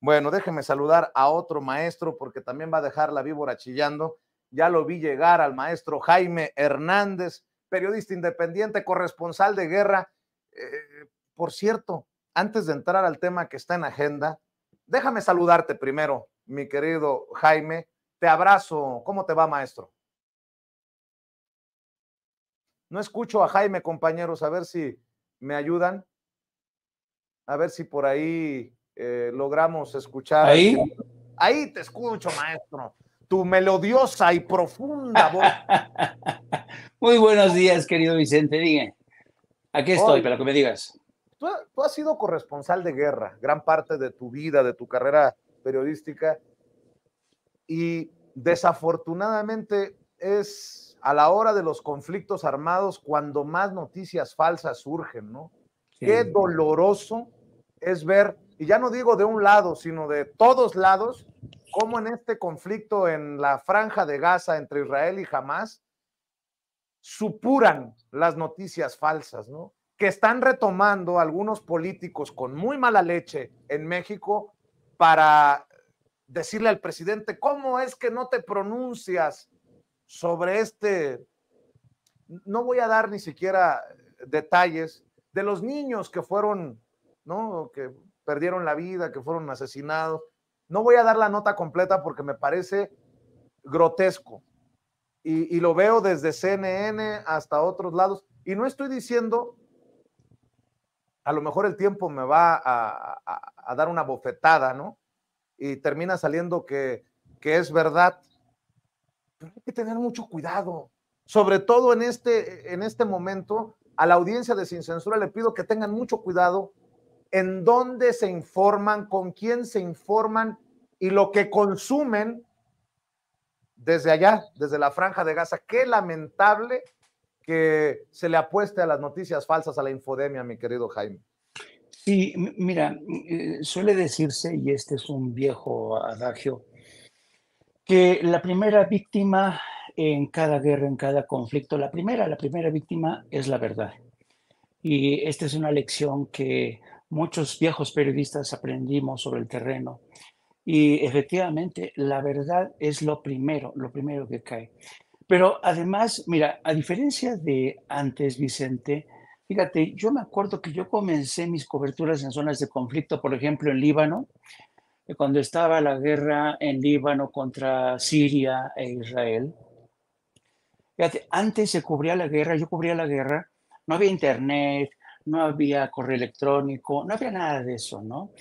Bueno, déjeme saludar a otro maestro porque también va a dejar la víbora chillando. Ya lo vi llegar al maestro Jaime Hernández, periodista independiente, corresponsal de guerra. Eh, por cierto, antes de entrar al tema que está en agenda, déjame saludarte primero, mi querido Jaime. Te abrazo. ¿Cómo te va, maestro? No escucho a Jaime, compañeros, a ver si me ayudan. A ver si por ahí eh, logramos escuchar. Ahí. Ahí te escucho, maestro. Tu melodiosa y profunda voz. Muy buenos días, querido Vicente. Dime, aquí estoy para que me digas. Tú, has sido corresponsal de guerra gran parte de tu vida, de tu carrera periodística, y desafortunadamente es a la hora de los conflictos armados cuando más noticias falsas surgen, ¿no? Qué doloroso es ver y ya no digo de un lado, sino de todos lados, cómo en este conflicto en la franja de Gaza entre Israel y Hamas supuran las noticias falsas, ¿no? Que están retomando algunos políticos con muy mala leche en México para decirle al presidente, ¿cómo es que no te pronuncias sobre este? No voy a dar ni siquiera detalles de los niños que fueron, ¿no? Que perdieron la vida, que fueron asesinados. No voy a dar la nota completa porque me parece grotesco. Y, lo veo desde CNN hasta otros lados. Y no estoy diciendo, a lo mejor el tiempo me va a, dar una bofetada, ¿no? Y termina saliendo que, que es verdad. Pero hay que tener mucho cuidado, sobre todo en este, en este momento. A la audiencia de Sin Censura le pido que tengan mucho cuidado en dónde se informan, con quién se informan y lo que consumen desde allá, desde la franja de Gaza. Qué lamentable que se le apueste a las noticias falsas, a la infodemia, mi querido Jaime. Sí, mira, eh, suele decirse, y este es un viejo adagio, que la primera víctima en cada guerra, en cada conflicto, la primera, la primera víctima es la verdad. Y esta es una lección que muchos viejos periodistas aprendimos sobre el terreno. Y efectivamente, la verdad es lo primero, lo primero que cae. Pero además, mira, a diferencia de antes, Vicente, fíjate, yo me acuerdo que yo comencé mis coberturas en zonas de conflicto, por ejemplo, en Líbano, eh, cuando estaba la guerra en Líbano contra Siria e Israel. Fíjate, antes se cubría la guerra, yo cubría la guerra, no había internet, no había correo electrónico, no había nada de eso, ¿no?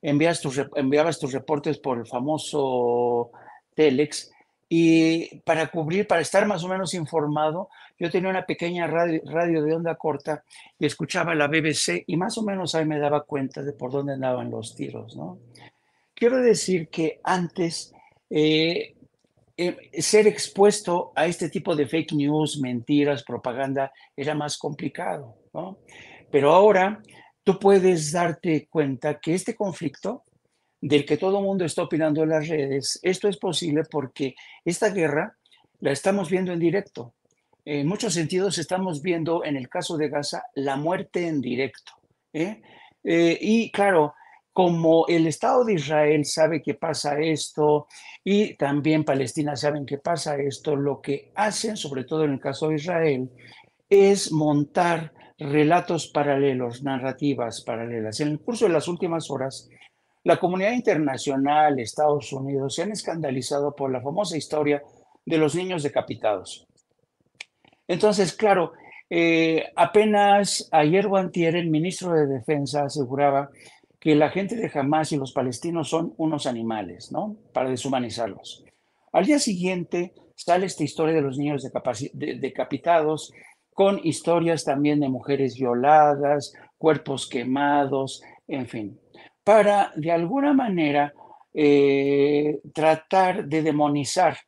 Envías tus, enviabas tus reportes por el famoso Telex y para cubrir, para estar más o menos informado, yo tenía una pequeña radio, de onda corta y escuchaba la BBC y más o menos ahí me daba cuenta de por dónde andaban los tiros, ¿no? Quiero decir que antes eh, em, ser expuesto a este tipo de fake news, mentiras, propaganda, era más complicado, ¿no? Pero ahora tú puedes darte cuenta que este conflicto del que todo el mundo está opinando en las redes, esto es posible porque esta guerra la estamos viendo en directo. En muchos sentidos estamos viendo, en el caso de Gaza, la muerte en directo. ¿eh? Eh, y claro, como el Estado de Israel sabe que pasa esto y también Palestina saben que pasa esto, lo que hacen, sobre todo en el caso de Israel, es montar relatos paralelos, narrativas paralelas. En el curso de las últimas horas, la comunidad internacional, Estados Unidos, se han escandalizado por la famosa historia de los niños decapitados. Entonces, claro, eh, apenas ayer o antier el ministro de Defensa aseguraba que la gente de Hamas y los palestinos son unos animales, ¿no? Para deshumanizarlos. Al día siguiente sale esta historia de los niños decapitados, con historias también de mujeres violadas, cuerpos quemados, en fin, para de alguna manera eh, tratar de demonizar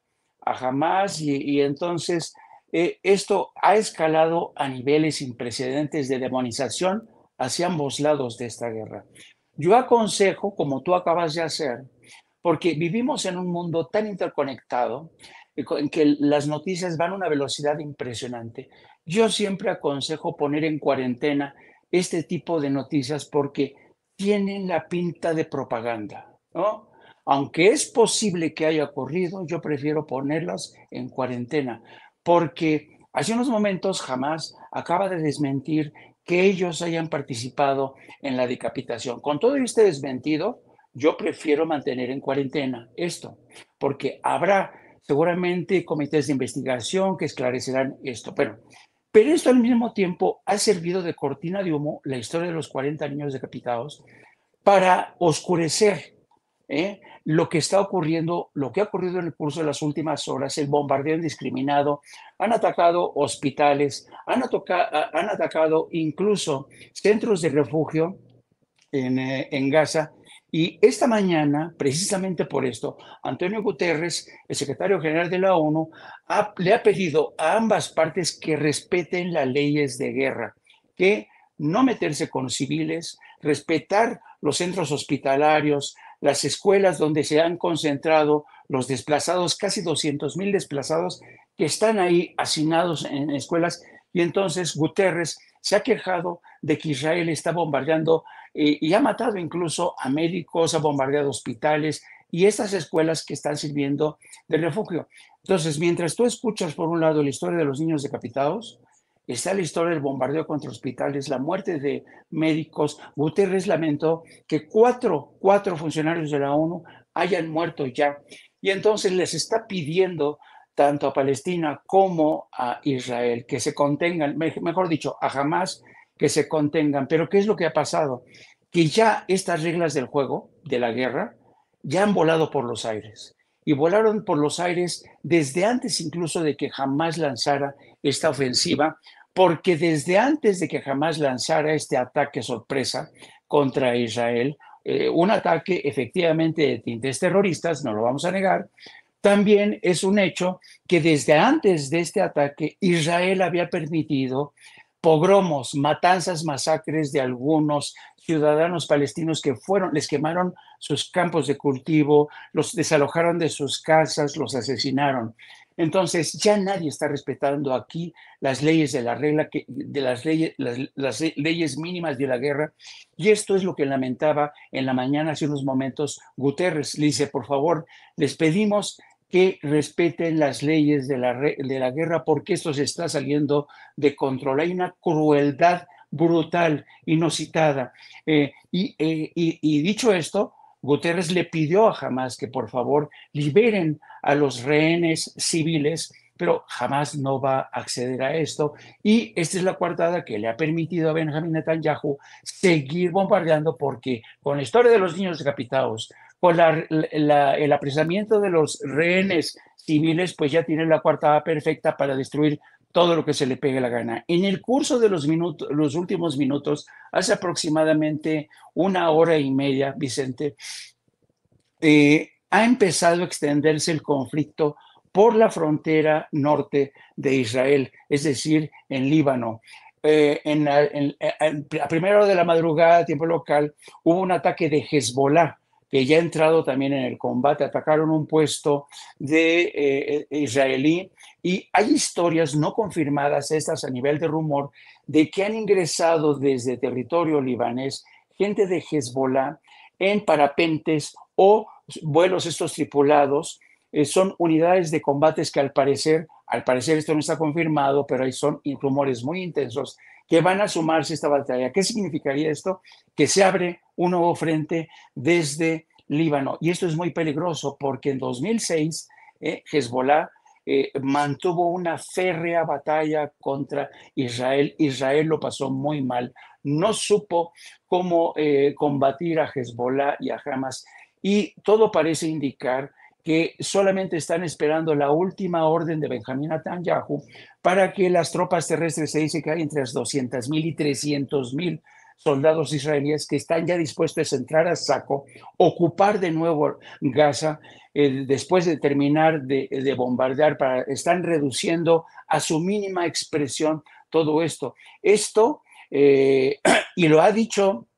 a Hamas y, entonces eh, esto ha escalado a niveles sin precedentes de demonización hacia ambos lados de esta guerra. Yo aconsejo, como tú acabas de hacer, porque vivimos en un mundo tan interconectado eh, en que las noticias van a una velocidad impresionante yo siempre aconsejo poner en cuarentena este tipo de noticias porque tienen la pinta de propaganda, ¿no? Aunque es posible que haya ocurrido, yo prefiero ponerlas en cuarentena porque hace unos momentos jamás acaba de desmentir que ellos hayan participado en la decapitación. Con todo este desmentido, yo prefiero mantener en cuarentena esto, porque habrá seguramente comités de investigación que esclarecerán esto. Pero pero esto al mismo tiempo ha servido de cortina de humo la historia de los 40 niños decapitados para oscurecer ¿eh? lo que está ocurriendo, lo que ha ocurrido en el curso de las últimas horas, el bombardeo indiscriminado. Han atacado hospitales, han, han atacado incluso centros de refugio en eh, Gaza y esta mañana, precisamente por esto, Antonio Guterres, el secretario general de la ONU, le ha pedido a ambas partes que respeten las leyes de guerra, que no meterse con civiles, respetar los centros hospitalarios, las escuelas donde se han concentrado los desplazados, casi 200 mil desplazados que están ahí hacinados en escuelas. Y entonces Guterres se ha quejado de que Israel está bombardeando eh, y ha matado incluso a médicos, ha bombardeado hospitales y estas escuelas que están sirviendo de refugio. Entonces, mientras tú escuchas por un lado la historia de los niños decapitados, está la historia del bombardeo contra hospitales, la muerte de médicos. Guterres lamentó que cuatro, cuatro funcionarios de la ONU hayan muerto ya. Y entonces les está pidiendo tanto a Palestina como a Israel que se contengan, mejor dicho, a Hamas que se contengan. Pero ¿qué es lo que ha pasado? Que ya estas reglas del juego, de la guerra, ya han volado por los aires. Y volaron por los aires desde antes incluso de que jamás lanzara esta ofensiva, porque desde antes de que jamás lanzara este ataque sorpresa contra Israel, eh, un ataque efectivamente de tintes terroristas, no lo vamos a negar, también es un hecho que desde antes de este ataque Israel había permitido pogromos, matanzas, masacres de algunos ciudadanos palestinos que fueron, les quemaron sus campos de cultivo, los desalojaron de sus casas, los asesinaron. Entonces ya nadie está respetando aquí las leyes de la regla, de las leyes, las, leyes mínimas de la guerra. Y esto es lo que lamentaba en la mañana hace unos momentos Guterres. Le dice, por favor, les pedimos que respeten las leyes de la, de la guerra porque esto se está saliendo de control. Hay una crueldad brutal, inusitada. Eh, eh, y, y, dicho esto, Guterres le pidió a Hamas que por favor liberen a los rehenes civiles, pero jamás no va a acceder a esto. Y esta es la coartada que le ha permitido a Benjamin Netanyahu seguir bombardeando porque con la historia de los niños decapitados, por pues el apresamiento de los rehenes civiles, pues ya tiene la cuartada perfecta para destruir todo lo que se le pegue la gana. En el curso de los, minutos, los últimos minutos, hace aproximadamente una hora y media, Vicente, eh, ha empezado a extenderse el conflicto por la frontera norte de Israel, es decir, en Líbano. Eh, eh, en, a primera hora de la madrugada, tiempo local, hubo un ataque de Hezbollah que ya ha entrado también en el combate, atacaron un puesto de eh, eh, israelí y hay historias no confirmadas, estas a nivel de rumor, de que han ingresado desde territorio libanés gente de Hezbollah en parapentes o vuelos estos tripulados eh, son unidades de combates que al parecer, al parecer esto no está confirmado, pero ahí son rumores muy intensos que van a sumarse a esta batalla. ¿Qué significaría esto? Que se abre un nuevo frente desde Líbano. Y esto es muy peligroso porque en 2006 eh, Hezbollah eh, mantuvo una férrea batalla contra Israel. Israel lo pasó muy mal. No supo cómo combatir a Hezbollah y a Hamas. Y todo parece indicar que solamente están esperando la última orden de Benjamín Netanyahu para que las tropas terrestres, se dice que hay entre las 200.000 y 300.000 soldados israelíes que están ya dispuestos a entrar a saco, ocupar de nuevo Gaza, eh, después de terminar de, bombardear, están reduciendo a su mínima expresión todo esto. Esto, eh, y lo ha dicho,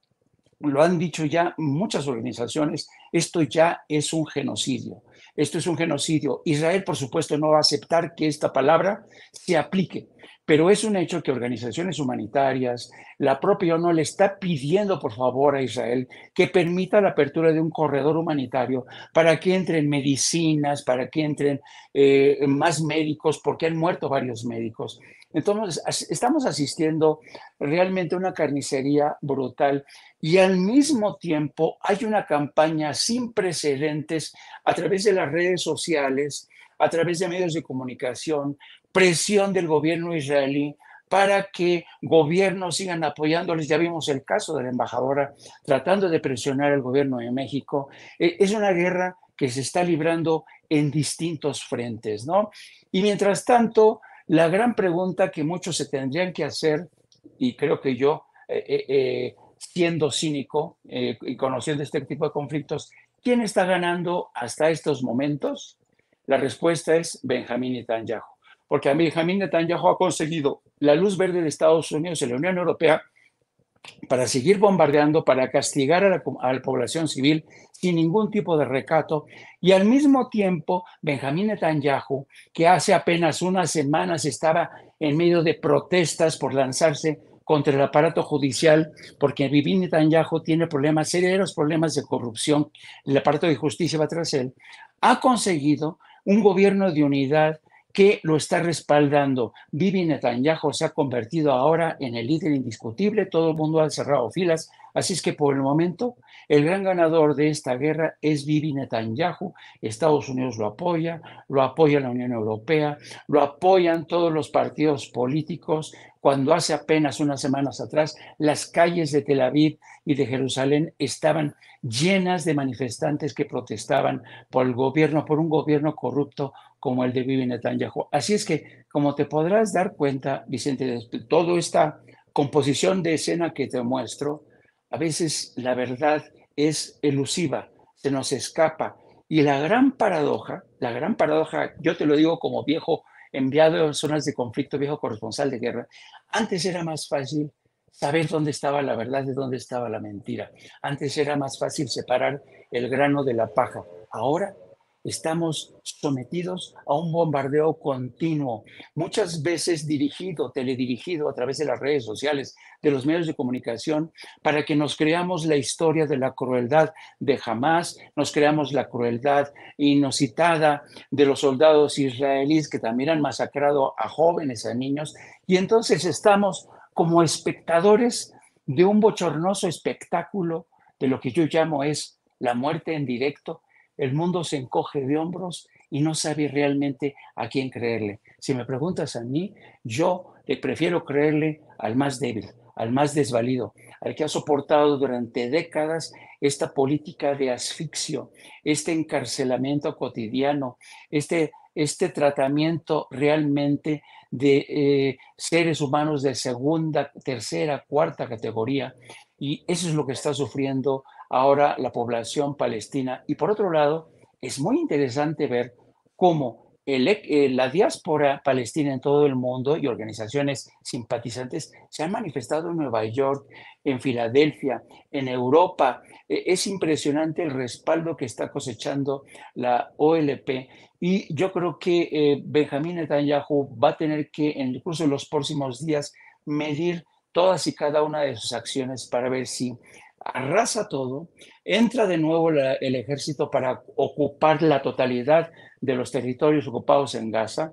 lo han dicho ya muchas organizaciones, esto ya es un genocidio. Esto es un genocidio. Israel, por supuesto, no va a aceptar que esta palabra se aplique, pero es un hecho que organizaciones humanitarias, la propia ONU le está pidiendo, por favor, a Israel que permita la apertura de un corredor humanitario para que entren medicinas, para que entren eh, más médicos, porque han muerto varios médicos. Entonces, estamos asistiendo realmente a una carnicería brutal y al mismo tiempo hay una campaña sin precedentes a través de las redes sociales, a través de medios de comunicación, presión del gobierno israelí para que gobiernos sigan apoyándoles. Ya vimos el caso de la embajadora tratando de presionar al gobierno de México. E, es una guerra que se está librando en distintos frentes, ¿no? Y mientras tanto, la gran pregunta que muchos se tendrían que hacer, y creo que yo, eh, eh, eh, siendo cínico y conociendo este tipo de conflictos, ¿quién está ganando hasta estos momentos? La respuesta es Benjamín Netanyahu, porque Benjamín Netanyahu ha conseguido la luz verde de Estados Unidos y la Unión Europea para seguir bombardeando, para castigar a la, población civil sin ningún tipo de recato. Y al mismo tiempo, Benjamín Netanyahu, que hace apenas unas semanas estaba en medio de protestas por lanzarse contra el aparato judicial, porque Benjamín Netanyahu tiene problemas, serios problemas de corrupción, el aparato de justicia va tras él, ha conseguido un gobierno de unidad que lo está respaldando. Bibi Netanyahu se ha convertido ahora en el líder indiscutible, todo el mundo ha cerrado filas, así es que por el momento el gran ganador de esta guerra es Bibi Netanyahu, Estados Unidos lo apoya, lo apoya la Unión Europea, lo apoyan todos los partidos políticos, cuando hace apenas unas semanas atrás las calles de Tel Aviv y de Jerusalén estaban llenas de manifestantes que protestaban por el gobierno, por un gobierno corrupto, como el de Bibi Netanyahu. Así es que, como te podrás dar cuenta, Vicente, de toda esta composición de escena que te muestro, a veces la verdad es elusiva, se nos escapa. Y la gran paradoja, la gran paradoja, yo te lo digo como viejo enviado a zonas de conflicto, viejo corresponsal de guerra, antes era más fácil saber dónde estaba la verdad de dónde estaba la mentira. Antes era más fácil separar el grano de la paja. Ahora Estamos sometidos a un bombardeo continuo, muchas veces dirigido, teledirigido a través de las redes sociales, de los medios de comunicación, para que nos creamos la historia de la crueldad de Hamas, nos creamos la crueldad inusitada de los soldados israelíes que también han masacrado a jóvenes, a niños, y entonces estamos como espectadores de un bochornoso espectáculo de lo que yo llamo es la muerte en directo el mundo se encoge de hombros y no sabe realmente a quién creerle. Si me preguntas a mí, yo prefiero creerle al más débil, al más desvalido, al que ha soportado durante décadas esta política de asfixio, este encarcelamiento cotidiano, este, este tratamiento realmente de eh, seres humanos de segunda, tercera, cuarta categoría. Y eso es lo que está sufriendo ahora la población palestina. Y por otro lado, es muy interesante ver cómo e, eh, la diáspora palestina en todo el mundo y organizaciones simpatizantes se han manifestado en Nueva York, en Filadelfia, en Europa. E, es impresionante el respaldo que está cosechando la OLP y yo creo que eh, Benjamín Netanyahu va a tener que en el curso de los próximos días medir todas y cada una de sus acciones para ver si arrasa todo, entra de nuevo el ejército para ocupar la totalidad de los territorios ocupados en Gaza,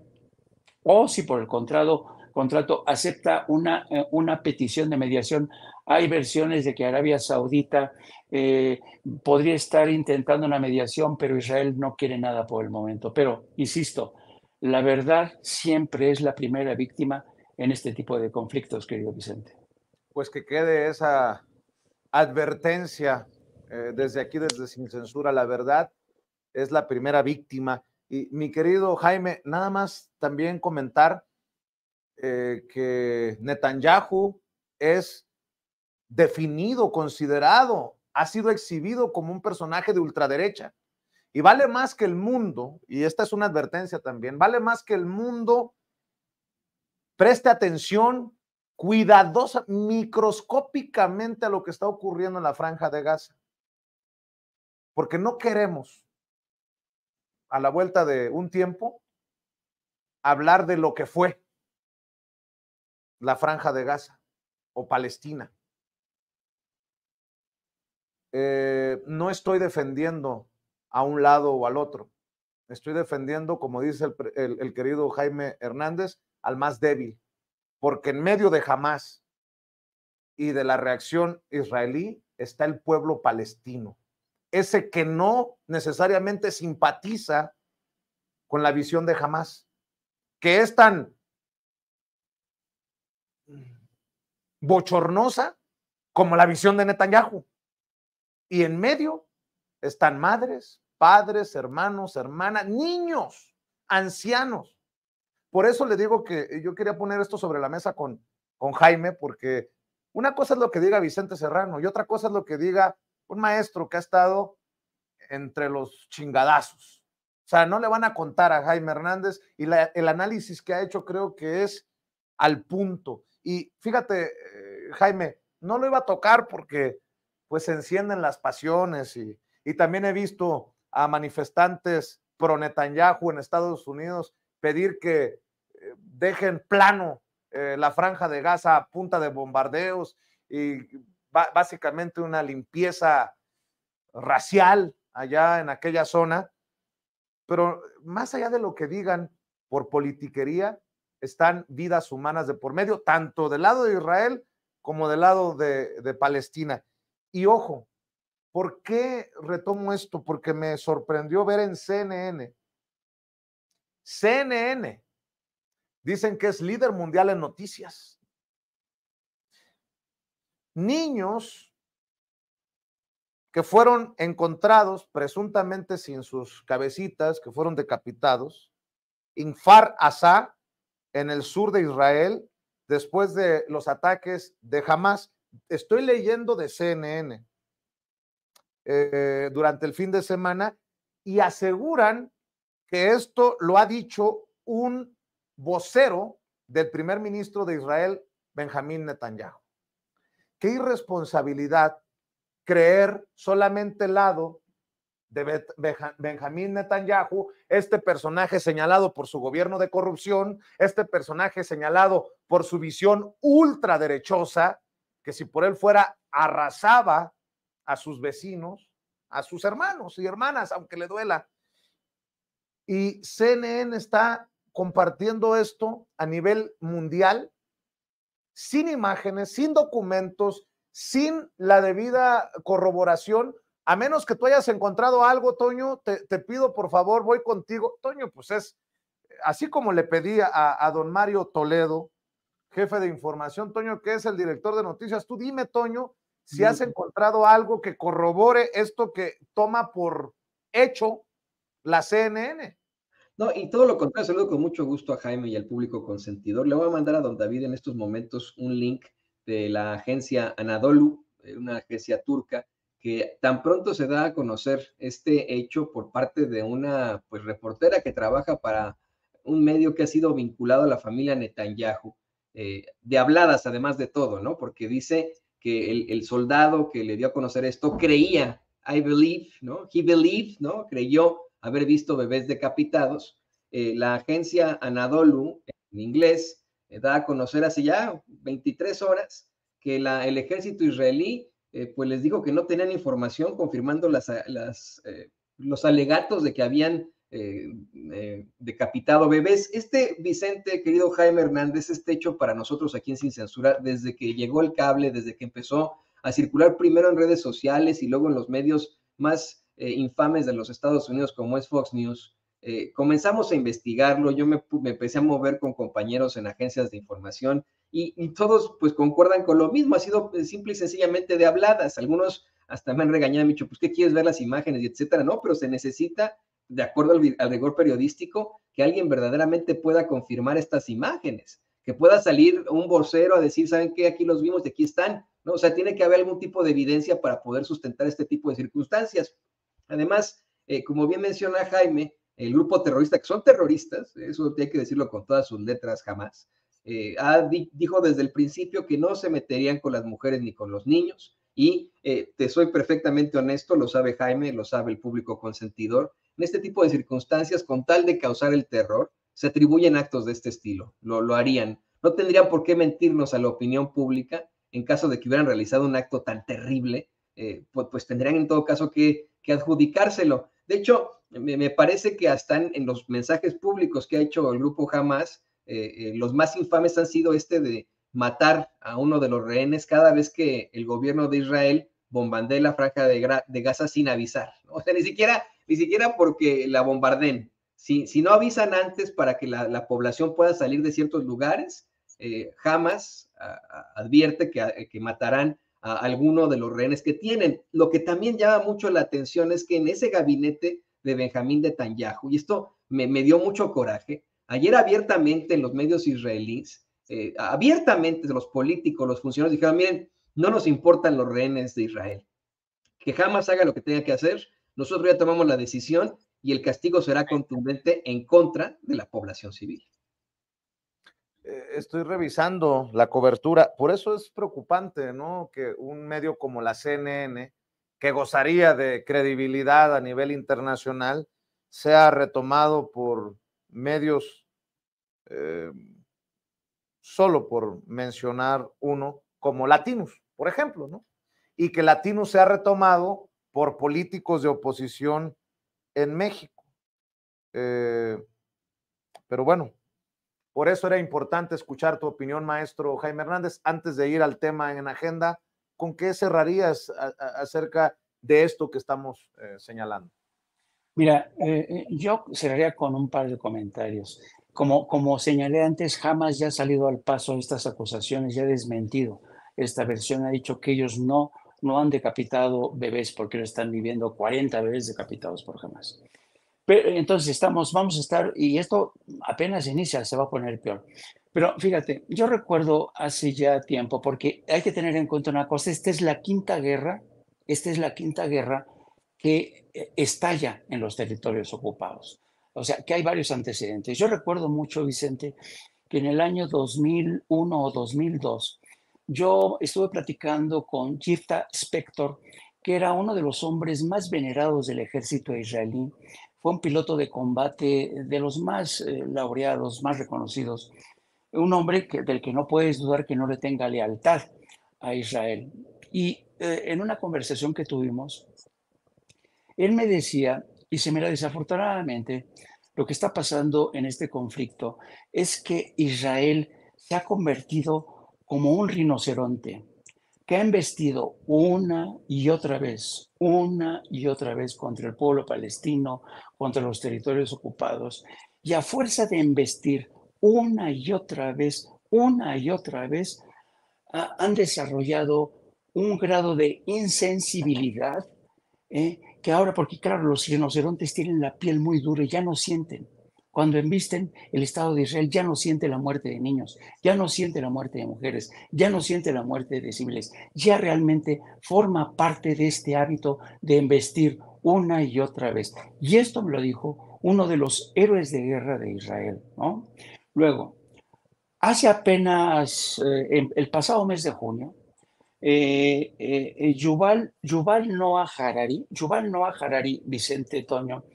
o si por el contrato, contrato acepta una, eh, una petición de mediación. Hay versiones de que Arabia Saudita eh, podría estar intentando una mediación, pero Israel no quiere nada por el momento. Pero, insisto, la verdad siempre es la primera víctima en este tipo de conflictos, querido Vicente. Pues que quede esa advertencia eh, desde aquí, desde Sin Censura, la verdad es la primera víctima. Y mi querido Jaime, nada más también comentar eh, que Netanyahu es definido, considerado, ha sido exhibido como un personaje de ultraderecha. Y vale más que el mundo, y esta es una advertencia también, vale más que el mundo preste atención cuidadosa, microscópicamente a lo que está ocurriendo en la franja de Gaza. Porque no queremos, a la vuelta de un tiempo, hablar de lo que fue la franja de Gaza o Palestina. Eh, no estoy defendiendo a un lado o al otro. Estoy defendiendo, como dice el querido Jaime Hernández, al más débil, porque en medio de Hamas y de la reacción israelí está el pueblo palestino, ese que no necesariamente simpatiza con la visión de Hamas, que es tan bochornosa como la visión de Netanyahu. Y en medio están madres, padres, hermanos, hermanas, niños, ancianos, por eso le digo que eh, yo quería poner esto sobre la mesa con, con Jaime, porque una cosa es lo que diga Vicente Serrano y otra cosa es lo que diga un maestro que ha estado entre los chingadazos. O sea, no le van a contar a Jaime Hernández y el análisis que ha hecho creo que es al punto. Y fíjate, eh, Jaime, no lo iba a tocar porque pues se encienden las pasiones y, y también he visto a manifestantes pro Netanyahu en Estados Unidos pedir que dejen plano eh, la franja de Gaza a punta de bombardeos y básicamente una limpieza racial allá en aquella zona. Pero más allá de lo que digan por politiquería, están vidas humanas de por medio, tanto del lado de Israel como del lado de, de Palestina. Y ojo, ¿por qué retomo esto? Porque me sorprendió ver en CNN, CNN, Dicen que es líder mundial en noticias. Niños que fueron encontrados presuntamente sin sus cabecitas, que fueron decapitados, en en el sur de Israel, después de los ataques de Hamas. Estoy leyendo de CNN eh, durante el fin de semana y aseguran que esto lo ha dicho un vocero del primer ministro de Israel, Benjamín Netanyahu. Qué irresponsabilidad creer solamente el lado de Benjamín Netanyahu, este personaje señalado por su gobierno de corrupción, este personaje señalado por su visión ultraderechosa, que si por él fuera arrasaba a sus vecinos, a sus hermanos y hermanas, aunque le duela. Y CNN está compartiendo esto a nivel mundial, sin imágenes, sin documentos, sin la debida corroboración, a menos que tú hayas encontrado algo, Toño, te, pido por favor, voy contigo. Toño, pues es, así como le pedí a, don Mario Toledo, jefe de información, Toño, que es el director de noticias, tú dime, Toño, si has encontrado algo que corrobore esto que toma por hecho la CNN. No, y todo lo contrario, saludo con mucho gusto a Jaime y al público consentidor. Le voy a mandar a don David en estos momentos un link de la agencia Anadolu, eh, una agencia turca, que tan pronto se da a conocer este hecho por parte de una pues, reportera que trabaja para un medio que ha sido vinculado a la familia Netanyahu, eh, de habladas además de todo, ¿no? Porque dice que el, el soldado que le dio a conocer esto creía, I believe, ¿no? He believed, ¿no? Creyó haber visto bebés decapitados. Eh, la agencia Anadolu, en inglés, eh, da a conocer hace ya 23 horas que la, el ejército israelí eh, pues les dijo que no tenían información confirmando las, las, los alegatos de que habían decapitado bebés. Este Vicente, querido Jaime Hernández, este hecho para nosotros aquí en Sin Censura, desde que llegó el cable, desde que empezó a circular primero en redes sociales y luego en los medios más eh, infames de los Estados Unidos como es Fox News, eh, comenzamos a investigarlo, yo me, empecé a mover con compañeros en agencias de información y, todos pues concuerdan con lo mismo, ha sido eh, simple y sencillamente de habladas, algunos hasta me han regañado, me han dicho, pues ¿qué quieres ver las imágenes, y etcétera? No, pero se necesita, de acuerdo al, rigor periodístico, que alguien verdaderamente pueda confirmar estas imágenes, que pueda salir un bolsero a decir, ¿saben qué? Aquí los vimos, de aquí están, ¿no? O sea, tiene que haber algún tipo de evidencia para poder sustentar este tipo de circunstancias. Además, eh, como bien menciona Jaime, el grupo terrorista, que son terroristas, eso tiene que decirlo con todas sus letras jamás, eh, dijo desde el principio que no se meterían con las mujeres ni con los niños. Y eh, te soy perfectamente honesto, lo sabe Jaime, lo sabe el público consentidor. En este tipo de circunstancias, con tal de causar el terror, se atribuyen actos de este estilo, lo, harían. No tendrían por qué mentirnos a la opinión pública en caso de que hubieran realizado un acto tan terrible, pues, pues tendrían en todo caso que que adjudicárselo. De hecho, me, parece que hasta en, los mensajes públicos que ha hecho el grupo Hamas, eh, eh, los más infames han sido este de matar a uno de los rehenes cada vez que el gobierno de Israel bombardee la franja de, Gaza sin avisar. O sea, ni siquiera, ni siquiera porque la bombarden. Si, no avisan antes para que la, población pueda salir de ciertos lugares, jamás eh, advierte que, que matarán alguno de los rehenes que tienen. Lo que también llama mucho la atención es que en ese gabinete de Benjamín Netanyahu, y esto me, dio mucho coraje, ayer abiertamente en los medios israelíes, eh, abiertamente los políticos, los funcionarios dijeron, miren, no nos importan los rehenes de Israel, que jamás haga lo que tenga que hacer, nosotros ya tomamos la decisión y el castigo será contundente en contra de la población civil. Eh, estoy revisando la cobertura. Por eso es preocupante, ¿no? Que un medio como la CNN, que gozaría de credibilidad a nivel internacional, sea retomado por medios, eh, solo por mencionar uno, como Latinos, por ejemplo, ¿no? Y que Latinos sea retomado por políticos de oposición en México. Eh, pero bueno, por eso era importante escuchar tu opinión, maestro Jaime Hernández. Antes de ir al tema en agenda, ¿con qué cerrarías acerca de esto que estamos eh, señalando? Mira, eh, eh, yo cerraría con un par de comentarios. Como, como señalé antes, jamás ya ha salido al paso estas acusaciones, ya ha desmentido. Esta versión ha dicho que ellos no, no han decapitado bebés porque lo están viviendo 40 bebés decapitados por jamás entonces estamos, vamos a estar, y esto apenas inicia, se va a poner peor. Pero fíjate, yo recuerdo hace ya tiempo, porque hay que tener en cuenta una cosa, esta es la quinta guerra, esta es la quinta guerra que eh, estalla en los territorios ocupados. O sea, que hay varios antecedentes. Yo recuerdo mucho, Vicente, que en el año 2001 o 2002, yo estuve platicando con Gifta Spector, que era uno de los hombres más venerados del ejército israelí, un piloto de combate de los más eh, laureados, más reconocidos. Un hombre del que no puedes dudar que no le tenga lealtad a Israel. Y eh, en una conversación que tuvimos, él me decía, y se mira desafortunadamente, lo que está pasando en este conflicto es que Israel se ha convertido como un rinoceronte que ha investido una y otra vez una y otra vez contra el pueblo palestino, contra los territorios ocupados, y a fuerza de investir una y otra vez, una y otra vez, han desarrollado un grado de insensibilidad, ¿eh? que ahora, porque claro, los rinocerontes tienen la piel muy dura y ya no sienten. Cuando embisten, el Estado de Israel ya no siente la muerte de niños, ya no siente la muerte de mujeres, ya no siente la muerte de civiles, ya realmente forma parte de este hábito de embestir una y otra vez. Y esto me lo dijo uno de los héroes de guerra de Israel. ¿no? Luego, hace apenas eh, el pasado mes de junio, eh, eh, Yuval, Noah Harari, Yuval Noah Harari, Vicente Toño,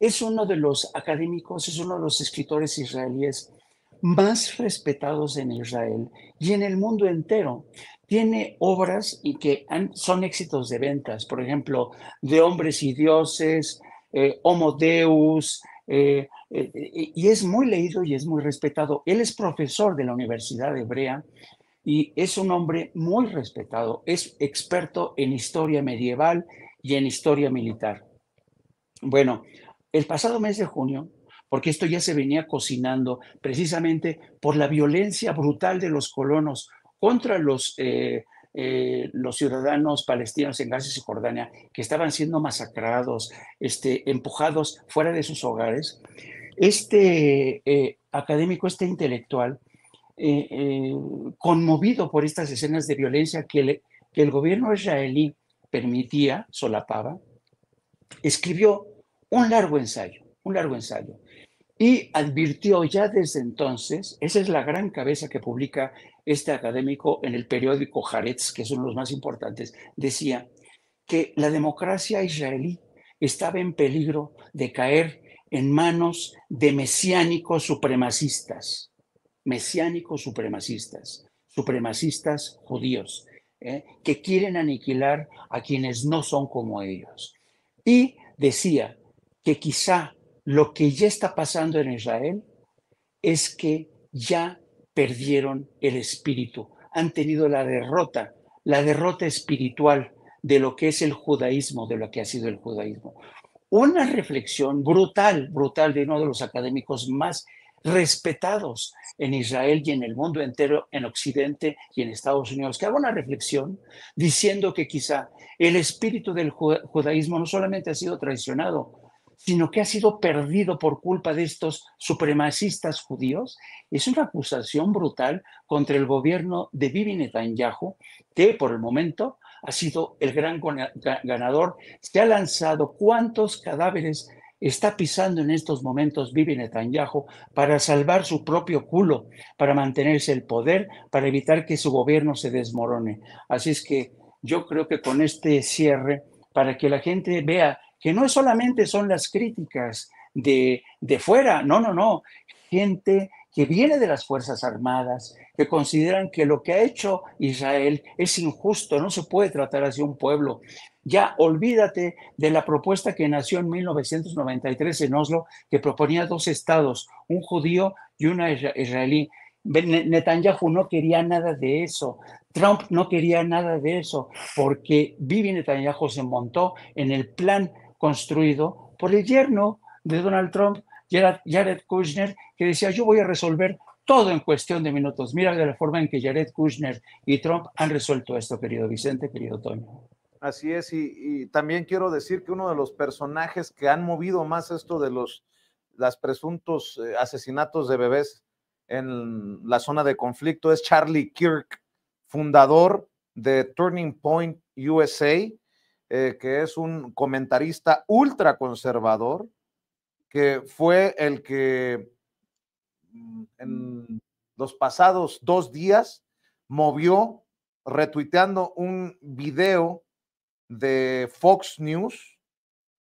es uno de los académicos, es uno de los escritores israelíes más respetados en Israel y en el mundo entero. Tiene obras y que son éxitos de ventas, por ejemplo, de hombres y dioses, eh, Homo Deus, eh, eh, y es muy leído y es muy respetado. Él es profesor de la Universidad Hebrea y es un hombre muy respetado, es experto en historia medieval y en historia militar. Bueno, el pasado mes de junio, porque esto ya se venía cocinando precisamente por la violencia brutal de los colonos contra los, eh, eh, los ciudadanos palestinos en Gaza y Jordania, que estaban siendo masacrados, este, empujados fuera de sus hogares, este eh, académico, este intelectual, conmovido por estas escenas de violencia que, que el gobierno israelí permitía, solapaba, escribió un largo ensayo, un largo ensayo. Y advirtió ya desde entonces, esa es la gran cabeza que publica este académico en el periódico Haaretz, que es uno de los más importantes, decía que la democracia israelí estaba en peligro de caer en manos de mesiánicos supremacistas, mesiánicos supremacistas, supremacistas judíos, ¿eh? que quieren aniquilar a quienes no son como ellos. Y decía que quizá lo que ya está pasando en Israel es que ya perdieron el espíritu, han tenido la derrota, la derrota espiritual de lo que es el judaísmo, de lo que ha sido el judaísmo. Una reflexión brutal, brutal de uno de los académicos más respetados en Israel y en el mundo entero, en Occidente y en Estados Unidos, que haga una reflexión diciendo que quizá el espíritu del judaísmo no solamente ha sido traicionado, sino que ha sido perdido por culpa de estos supremacistas judíos, es una acusación brutal contra el gobierno de Bibi Netanyahu, que por el momento ha sido el gran ganador. Se ha lanzado cuántos cadáveres está pisando en estos momentos Bibi Netanyahu para salvar su propio culo, para mantenerse el poder, para evitar que su gobierno se desmorone. Así es que yo creo que con este cierre, para que la gente vea que no solamente son las críticas de, de fuera, no, no, no, gente que viene de las Fuerzas Armadas, que consideran que lo que ha hecho Israel es injusto, no se puede tratar así un pueblo. Ya olvídate de la propuesta que nació en 1993 en Oslo, que proponía dos estados, un judío y una israelí. Netanyahu no quería nada de eso, Trump no quería nada de eso, porque Bibi Netanyahu se montó en el plan construido por el yerno de Donald Trump, Jared Kushner, que decía, yo voy a resolver todo en cuestión de minutos. Mira la forma en que Jared Kushner y Trump han resuelto esto, querido Vicente, querido Toño. Así es, y, también quiero decir que uno de los personajes que han movido más esto de los las presuntos eh, asesinatos de bebés en la zona de conflicto es Charlie Kirk, fundador de Turning Point USA, eh, que es un comentarista ultraconservador, que fue el que mm, en los pasados dos días movió retuiteando un video de Fox News,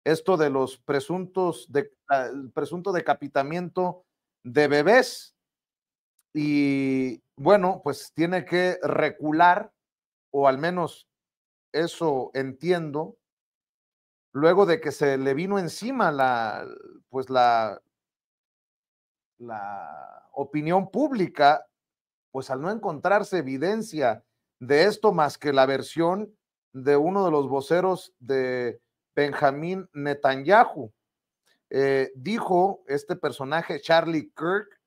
esto de los presuntos, de, ah, presunto decapitamiento de bebés. Y bueno, pues tiene que recular o al menos eso entiendo, luego de que se le vino encima la, pues la, la opinión pública, pues al no encontrarse evidencia de esto más que la versión de uno de los voceros de Benjamín Netanyahu. Eh, dijo este personaje, Charlie Kirk,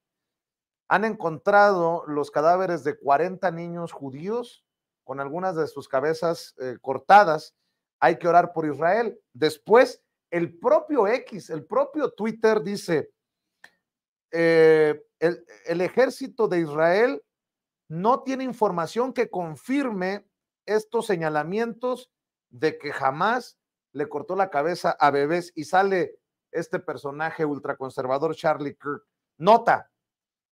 han encontrado los cadáveres de 40 niños judíos con algunas de sus cabezas eh, cortadas. Hay que orar por Israel. Después, el propio X, el propio Twitter dice, eh, el, ejército de Israel no tiene información que confirme estos señalamientos de que jamás le cortó la cabeza a bebés y sale este personaje ultraconservador Charlie Kirk. Nota,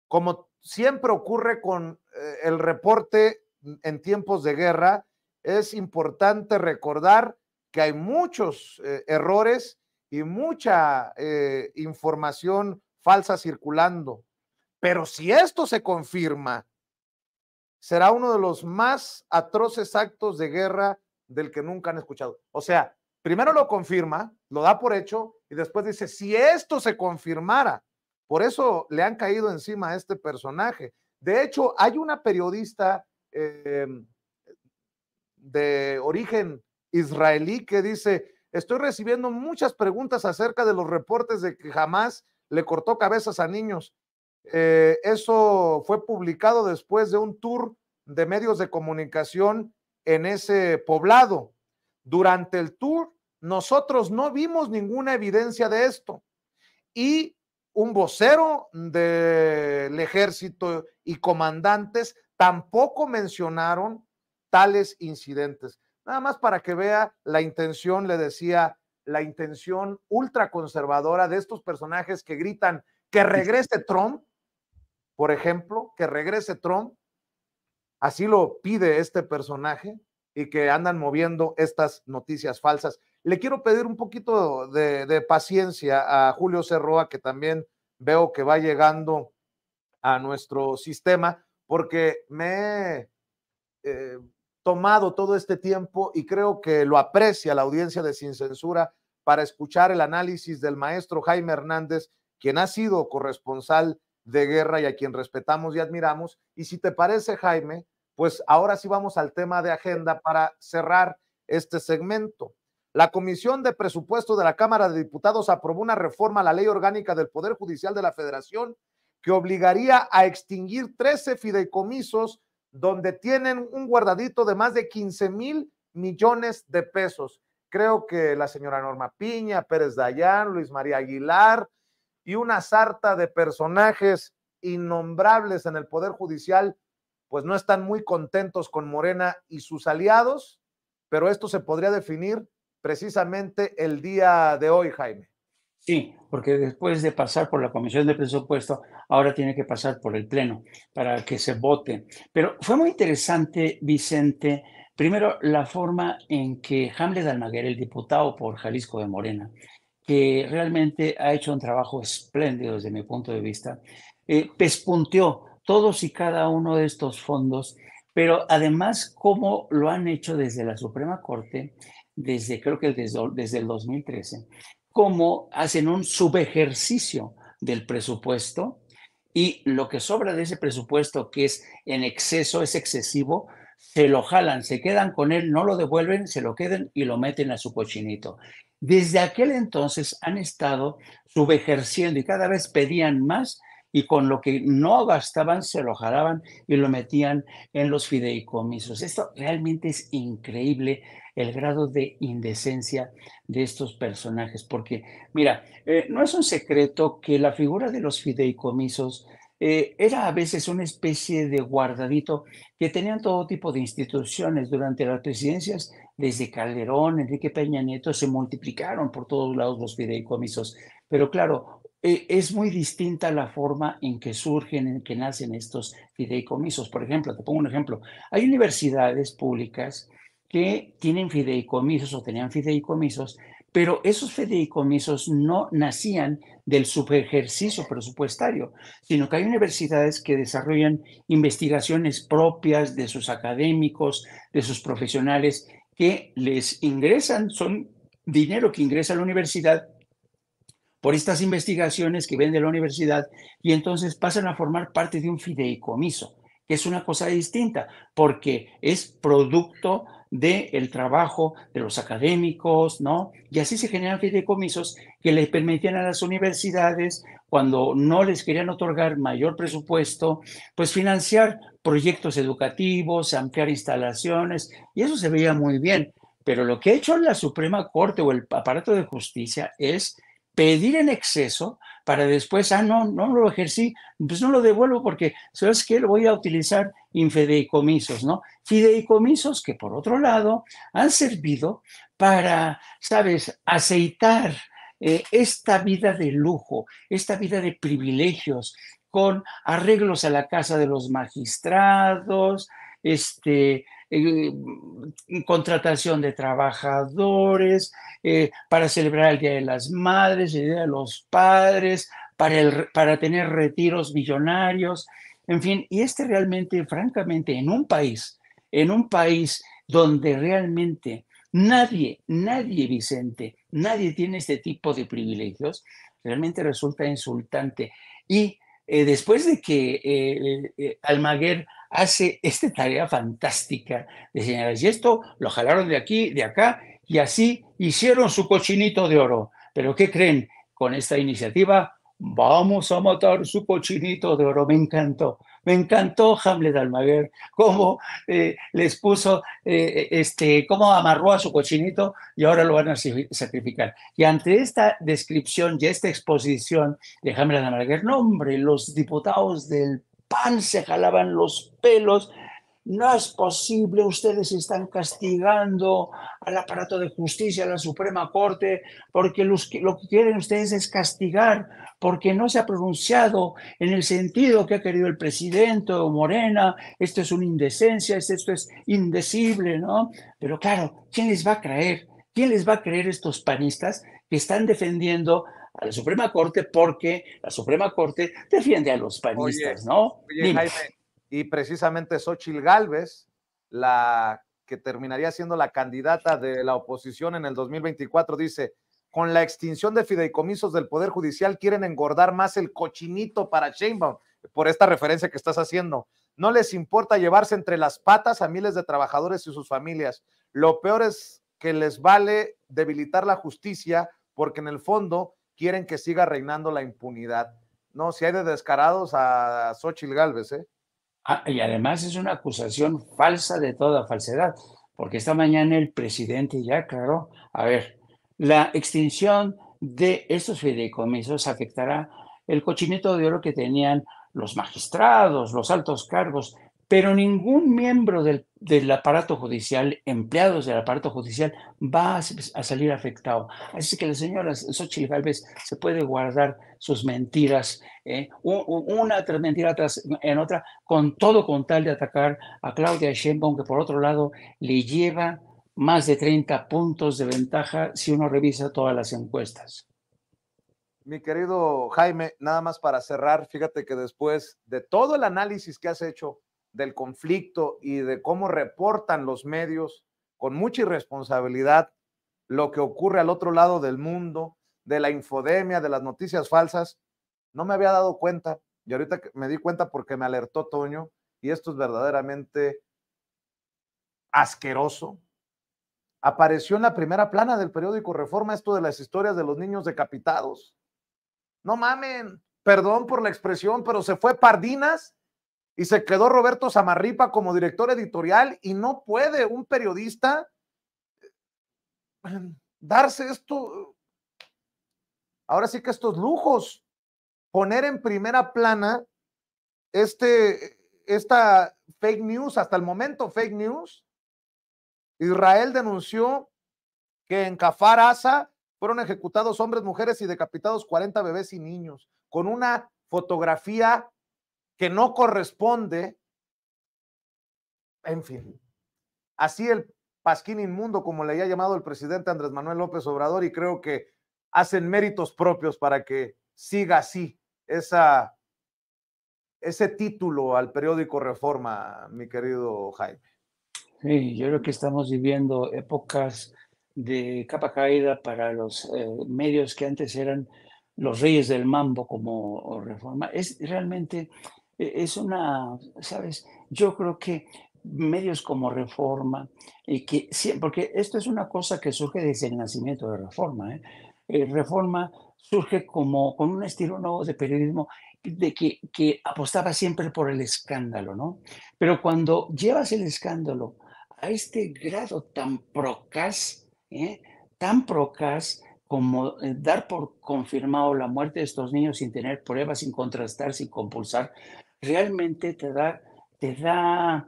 como siempre ocurre con eh, el reporte en tiempos de guerra, es importante recordar que hay muchos eh, errores y mucha eh, información falsa circulando. Pero si esto se confirma, será uno de los más atroces actos de guerra del que nunca han escuchado. O sea, primero lo confirma, lo da por hecho y después dice, si esto se confirmara, por eso le han caído encima a este personaje. De hecho, hay una periodista eh, de origen israelí que dice, estoy recibiendo muchas preguntas acerca de los reportes de que jamás le cortó cabezas a niños. Eh, eso fue publicado después de un tour de medios de comunicación en ese poblado. Durante el tour, nosotros no vimos ninguna evidencia de esto. Y un vocero del ejército y comandantes tampoco mencionaron tales incidentes. Nada más para que vea la intención, le decía, la intención ultraconservadora de estos personajes que gritan que regrese Trump, por ejemplo, que regrese Trump. Así lo pide este personaje y que andan moviendo estas noticias falsas. Le quiero pedir un poquito de, de paciencia a Julio Cerroa, que también veo que va llegando a nuestro sistema porque me he tomado todo este tiempo y creo que lo aprecia la audiencia de Sin Censura para escuchar el análisis del maestro Jaime Hernández, quien ha sido corresponsal de guerra y a quien respetamos y admiramos. Y si te parece, Jaime, pues ahora sí vamos al tema de agenda para cerrar este segmento. La Comisión de Presupuesto de la Cámara de Diputados aprobó una reforma a la ley orgánica del Poder Judicial de la Federación que obligaría a extinguir 13 fideicomisos donde tienen un guardadito de más de 15 mil millones de pesos. Creo que la señora Norma Piña, Pérez Dayán, Luis María Aguilar y una sarta de personajes innombrables en el Poder Judicial, pues no están muy contentos con Morena y sus aliados, pero esto se podría definir precisamente el día de hoy, Jaime. Sí, porque después de pasar por la Comisión de Presupuesto, ahora tiene que pasar por el Pleno para que se vote. Pero fue muy interesante, Vicente, primero la forma en que Hamlet Almaguer, el diputado por Jalisco de Morena, que realmente ha hecho un trabajo espléndido desde mi punto de vista, eh, pespunteó todos y cada uno de estos fondos, pero además cómo lo han hecho desde la Suprema Corte, desde creo que desde, desde el 2013 cómo hacen un subejercicio del presupuesto y lo que sobra de ese presupuesto que es en exceso, es excesivo, se lo jalan, se quedan con él, no lo devuelven, se lo queden y lo meten a su cochinito. Desde aquel entonces han estado subejerciendo y cada vez pedían más y con lo que no gastaban se lo jalaban y lo metían en los fideicomisos. Esto realmente es increíble el grado de indecencia de estos personajes. Porque, mira, eh, no es un secreto que la figura de los fideicomisos eh, era a veces una especie de guardadito que tenían todo tipo de instituciones durante las presidencias, desde Calderón, Enrique Peña Nieto, se multiplicaron por todos lados los fideicomisos. Pero claro, eh, es muy distinta la forma en que surgen, en que nacen estos fideicomisos. Por ejemplo, te pongo un ejemplo, hay universidades públicas que tienen fideicomisos o tenían fideicomisos, pero esos fideicomisos no nacían del subejercicio presupuestario, sino que hay universidades que desarrollan investigaciones propias de sus académicos, de sus profesionales, que les ingresan, son dinero que ingresa a la universidad por estas investigaciones que ven de la universidad y entonces pasan a formar parte de un fideicomiso, que es una cosa distinta, porque es producto del trabajo de los académicos, ¿no? Y así se generan fideicomisos que les permitían a las universidades, cuando no les querían otorgar mayor presupuesto, pues financiar proyectos educativos, ampliar instalaciones, y eso se veía muy bien. Pero lo que ha hecho la Suprema Corte o el aparato de justicia es pedir en exceso para después, ah, no, no lo ejercí, pues no lo devuelvo porque, ¿sabes qué? Lo voy a utilizar en ¿no? Fideicomisos que, por otro lado, han servido para, ¿sabes?, aceitar eh, esta vida de lujo, esta vida de privilegios, con arreglos a la casa de los magistrados, este, eh, mm, contratación de trabajadores, eh, para celebrar el Día de las Madres, el Día de los Padres, para, para tener retiros millonarios, en fin, y este realmente, francamente, en un país, en un país donde realmente nadie, nadie, Vicente, nadie tiene este tipo de privilegios, realmente resulta insultante. Y eh, después de que Almaguer hace esta tarea fantástica de señales. Y esto lo jalaron de aquí, de acá, y así hicieron su cochinito de oro. Pero ¿qué creen? Con esta iniciativa vamos a matar su cochinito de oro. Me encantó. Me encantó Hamlet Almaguer, cómo eh, les puso, eh, este, cómo amarró a su cochinito y ahora lo van a sacrificar. Y ante esta descripción y esta exposición de Hamlet Almaguer, nombre los diputados del pan, se jalaban los pelos. No es posible, ustedes están castigando al aparato de justicia, a la Suprema Corte, porque lo que quieren ustedes es castigar, porque no se ha pronunciado en el sentido que ha querido el presidente o Morena, esto es una indecencia, esto es indecible, ¿no? Pero claro, ¿quién les va a creer? ¿Quién les va a creer estos panistas que están defendiendo a la Suprema Corte porque la Suprema Corte defiende a los panistas, ¿no? y precisamente Xochil Gálvez, la que terminaría siendo la candidata de la oposición en el 2024, dice, con la extinción de fideicomisos del Poder Judicial quieren engordar más el cochinito para Sheinbaum, por esta referencia que estás haciendo. No les importa llevarse entre las patas a miles de trabajadores y sus familias. Lo peor es que les vale debilitar la justicia porque en el fondo quieren que siga reinando la impunidad. No, si hay de descarados a Xochitl Galvez, ¿eh? ah, y además es una acusación falsa de toda falsedad, porque esta mañana el presidente ya aclaró, a ver, la extinción de estos fideicomisos afectará el cochinito de oro que tenían los magistrados, los altos cargos pero ningún miembro del, aparato judicial, empleados del aparato judicial, va a, salir afectado. Así que la señora Xochitl vez se puede guardar sus mentiras, ¿eh? una tras mentira tras en otra, con todo con tal de atacar a Claudia Sheinbaum, que por otro lado le lleva más de 30 puntos de ventaja si uno revisa todas las encuestas. Mi querido Jaime, nada más para cerrar, fíjate que después de todo el análisis que has hecho del conflicto y de cómo reportan los medios con mucha irresponsabilidad lo que ocurre al otro lado del mundo, de la infodemia, de las noticias falsas, no me había dado cuenta. Y ahorita me di cuenta porque me alertó Toño y esto es verdaderamente asqueroso. Apareció en la primera plana del periódico Reforma esto de las historias de los niños decapitados. No mamen, perdón por la expresión, pero se fue Pardinas y se quedó Roberto Samarripa como director editorial y no puede un periodista eh, darse esto, ahora sí que estos lujos, poner en primera plana este, esta fake news, hasta el momento fake news. Israel denunció que en Kafar Asa fueron ejecutados hombres, mujeres y decapitados 40 bebés y niños, con una fotografía que no corresponde, en fin. Así el pasquín inmundo, como le haya llamado el presidente Andrés Manuel López Obrador, y creo que hacen méritos propios para que siga así esa, ese título al periódico Reforma, mi querido Jaime. Sí, yo creo que estamos viviendo épocas de capa caída para los eh, medios que antes eran los reyes del mambo como Reforma. Es realmente e-, es una, ¿sabes? Yo creo que medios como Reforma, y que, porque esto es una cosa que surge desde el nacimiento de Reforma. ¿eh? ¿eh? Reforma surge como con un estilo nuevo de periodismo de que, que, apostaba siempre por el escándalo, ¿no? Pero cuando llevas el escándalo a este grado tan procas, ¿eh? tan procas como eh, dar por confirmado la muerte de estos niños sin tener pruebas, sin contrastar, sin compulsar, realmente te da, te da,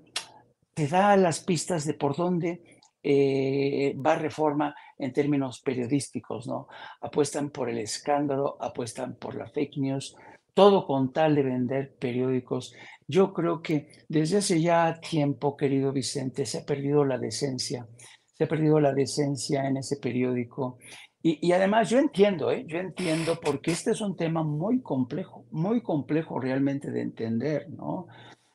te da las pistas de por dónde eh, va reforma en términos periodísticos, ¿no? Apuestan por el escándalo, apuestan por la fake news, todo con tal de vender periódicos. Yo creo que desde hace ya tiempo, querido Vicente, se ha perdido la decencia, se ha perdido la decencia en ese periódico y, además yo entiendo, ¿eh? yo entiendo porque este es un tema muy complejo, muy complejo realmente de entender, ¿no?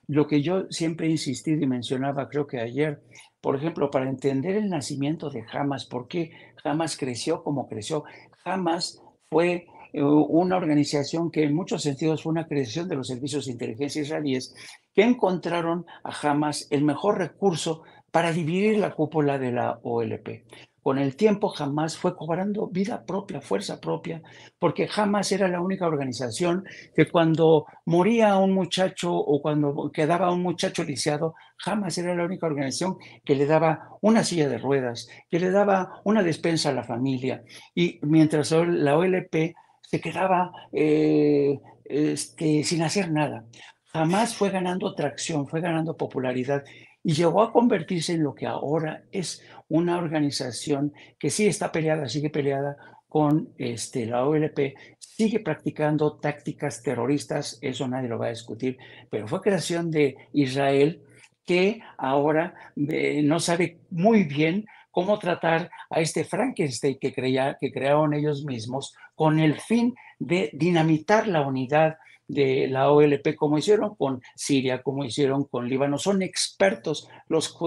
Lo que yo siempre he insistido y mencionaba, creo que ayer, por ejemplo, para entender el nacimiento de Hamas, por qué Hamas creció como creció, Hamas fue eh, una organización que en muchos sentidos fue una creación de los servicios de inteligencia israelíes, que encontraron a Hamas el mejor recurso para dividir la cúpula de la OLP con el tiempo jamás fue cobrando vida propia, fuerza propia, porque jamás era la única organización que cuando moría un muchacho o cuando quedaba un muchacho lisiado, jamás era la única organización que le daba una silla de ruedas, que le daba una despensa a la familia. Y mientras la OLP se quedaba eh, este, sin hacer nada, jamás fue ganando tracción, fue ganando popularidad y llegó a convertirse en lo que ahora es una organización que sí está peleada, sigue peleada con este, la OLP, sigue practicando tácticas terroristas, eso nadie lo va a discutir, pero fue creación de Israel que ahora eh, no sabe muy bien cómo tratar a este Frankenstein que, que crearon ellos mismos con el fin de dinamitar la unidad de la OLP como hicieron con Siria, como hicieron con Líbano. Son expertos, los,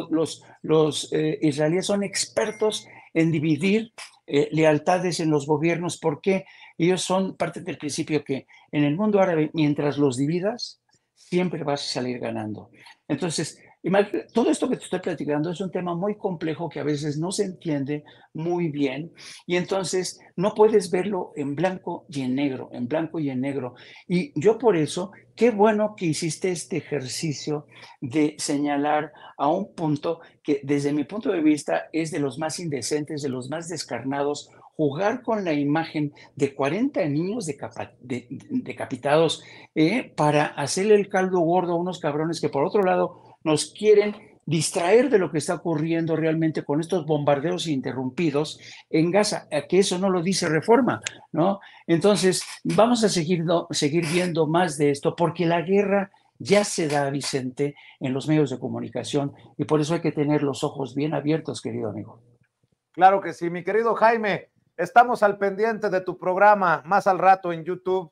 los, eh, israelíes son expertos en dividir eh, lealtades en los gobiernos porque ellos son parte del principio que en el mundo árabe, mientras los dividas, siempre vas a salir ganando. Entonces, todo esto que te estoy platicando es un tema muy complejo que a veces no se entiende muy bien y entonces no puedes verlo en blanco y en negro, en blanco y en negro. Y yo por eso, qué bueno que hiciste este ejercicio de señalar a un punto que desde mi punto de vista es de los más indecentes, de los más descarnados, jugar con la imagen de 40 niños decapitados eh, para hacerle el caldo gordo a unos cabrones que por otro lado nos quieren distraer de lo que está ocurriendo realmente con estos bombardeos interrumpidos en Gaza, que eso no lo dice reforma, ¿no? Entonces, vamos a seguir, viendo más de esto, porque la guerra ya se da, Vicente, en los medios de comunicación, y por eso hay que tener los ojos bien abiertos, querido amigo. Claro que sí, mi querido Jaime, estamos al pendiente de tu programa, más al rato en YouTube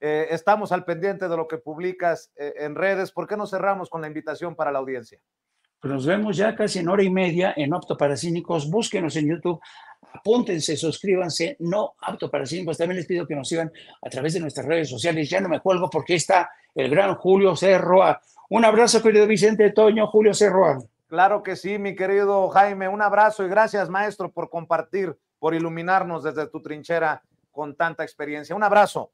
eh, estamos al pendiente de lo que publicas eh, en redes. ¿Por qué no cerramos con la invitación para la audiencia? Pues nos vemos ya casi en hora y media en Opto para Cínicos. Búsquenos en YouTube, apúntense, suscríbanse. No Opto para Cínicos. También les pido que nos sigan a través de nuestras redes sociales. Ya no me cuelgo porque está el gran Julio Cerroa. Un abrazo, querido Vicente Toño, Julio Cerroa. Claro que sí, mi querido Jaime. Un abrazo y gracias, maestro, por compartir, por iluminarnos desde tu trinchera con tanta experiencia. Un abrazo.